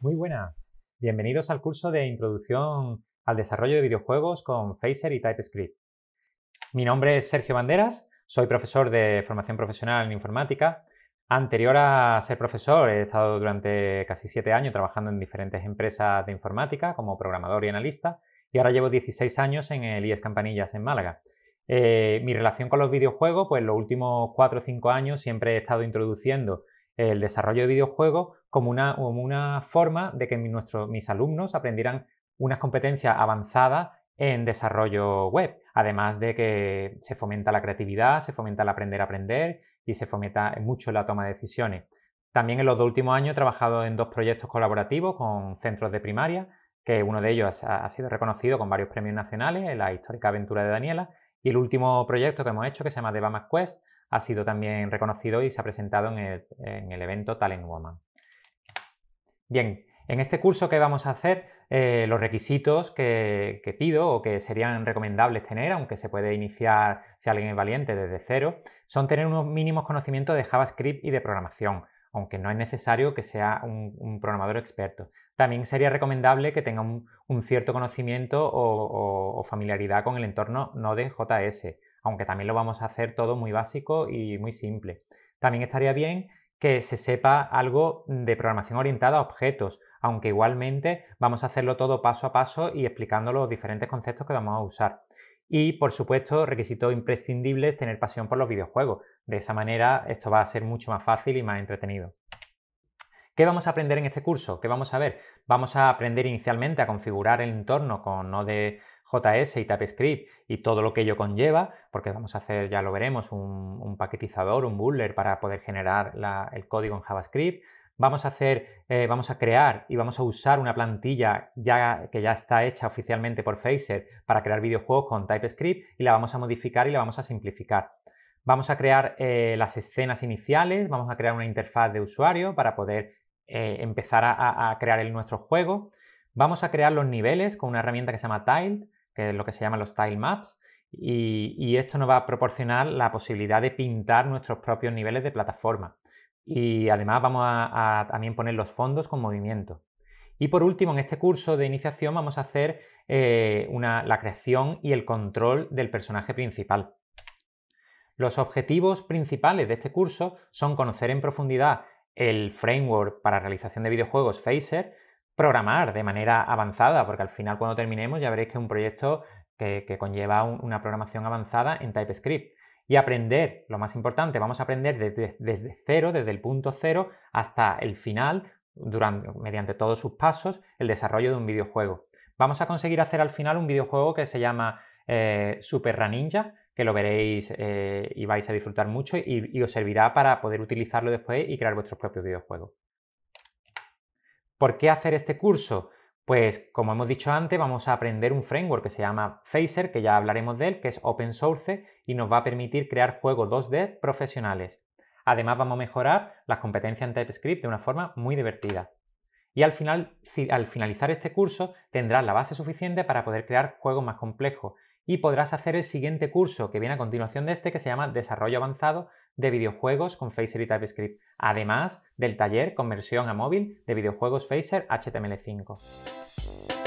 Muy buenas. Bienvenidos al curso de Introducción al Desarrollo de Videojuegos con Phaser y TypeScript. Mi nombre es Sergio Banderas, soy profesor de formación profesional en informática. Anterior a ser profesor he estado durante casi siete años trabajando en diferentes empresas de informática como programador y analista y ahora llevo 16 años en el IES Campanillas en Málaga. Eh, mi relación con los videojuegos, pues los últimos cuatro o cinco años siempre he estado introduciendo el desarrollo de videojuegos como una, como una forma de que mis alumnos aprendieran unas competencias avanzadas en desarrollo web, además de que se fomenta la creatividad, se fomenta el aprender a aprender y se fomenta mucho la toma de decisiones. También en los dos últimos años he trabajado en dos proyectos colaborativos con centros de primaria, que uno de ellos ha sido reconocido con varios premios nacionales, en la histórica aventura de Daniela, y el último proyecto que hemos hecho, que se llama The Quest, ha sido también reconocido y se ha presentado en el, evento Talent Woman. Bien, en este curso que vamos a hacer, eh, los requisitos que, pido o que serían recomendables tener, aunque se puede iniciar si alguien es valiente desde cero, son tener unos mínimos conocimientos de JavaScript y de programación, aunque no es necesario que sea un, programador experto. También sería recomendable que tenga un, cierto conocimiento o, familiaridad con el entorno Node.js aunque también lo vamos a hacer todo muy básico y muy simple. También estaría bien que se sepa algo de programación orientada a objetos, aunque igualmente vamos a hacerlo todo paso a paso y explicando los diferentes conceptos que vamos a usar. Y, por supuesto, requisito imprescindible es tener pasión por los videojuegos. De esa manera esto va a ser mucho más fácil y más entretenido. ¿Qué vamos a aprender en este curso? ¿Qué vamos a ver? Vamos a aprender inicialmente a configurar el entorno con Node JS y TypeScript y todo lo que ello conlleva, porque vamos a hacer, ya lo veremos, un, paquetizador, un bundler para poder generar el código en JavaScript. Vamos a hacer, eh, vamos a crear y vamos a usar una plantilla ya, que ya está hecha oficialmente por Phaser para crear videojuegos con TypeScript y la vamos a modificar y la vamos a simplificar. Vamos a crear eh, las escenas iniciales, vamos a crear una interfaz de usuario para poder eh, empezar a, crear nuestro juego. Vamos a crear los niveles con una herramienta que se llama Tile que es lo que se llama los tile maps, y, esto nos va a proporcionar la posibilidad de pintar nuestros propios niveles de plataforma. Y además vamos a, también poner los fondos con movimiento. Y por último, en este curso de iniciación vamos a hacer eh, la creación y el control del personaje principal. Los objetivos principales de este curso son conocer en profundidad el framework para realización de videojuegos Phaser, programar de manera avanzada, porque al final cuando terminemos ya veréis que es un proyecto que, conlleva una programación avanzada en TypeScript. Y aprender, lo más importante, vamos a aprender desde, cero, desde el punto cero hasta el final, durante, mediante todos sus pasos, el desarrollo de un videojuego. Vamos a conseguir hacer al final un videojuego que se llama eh, Super Raninja, que lo veréis eh, y vais a disfrutar mucho y os servirá para poder utilizarlo después y crear vuestros propios videojuegos. ¿Por qué hacer este curso? Pues como hemos dicho antes, vamos a aprender un framework que se llama Phaser, que ya hablaremos de él, que es open source y nos va a permitir crear juegos 2D profesionales. Además vamos a mejorar las competencias en TypeScript de una forma muy divertida. Y al, final, al finalizar este curso tendrás la base suficiente para poder crear juegos más complejos y podrás hacer el siguiente curso que viene a continuación de este que se llama Desarrollo Avanzado, de videojuegos con Phaser y TypeScript, además del taller Conversión a móvil de videojuegos Phaser HTML5.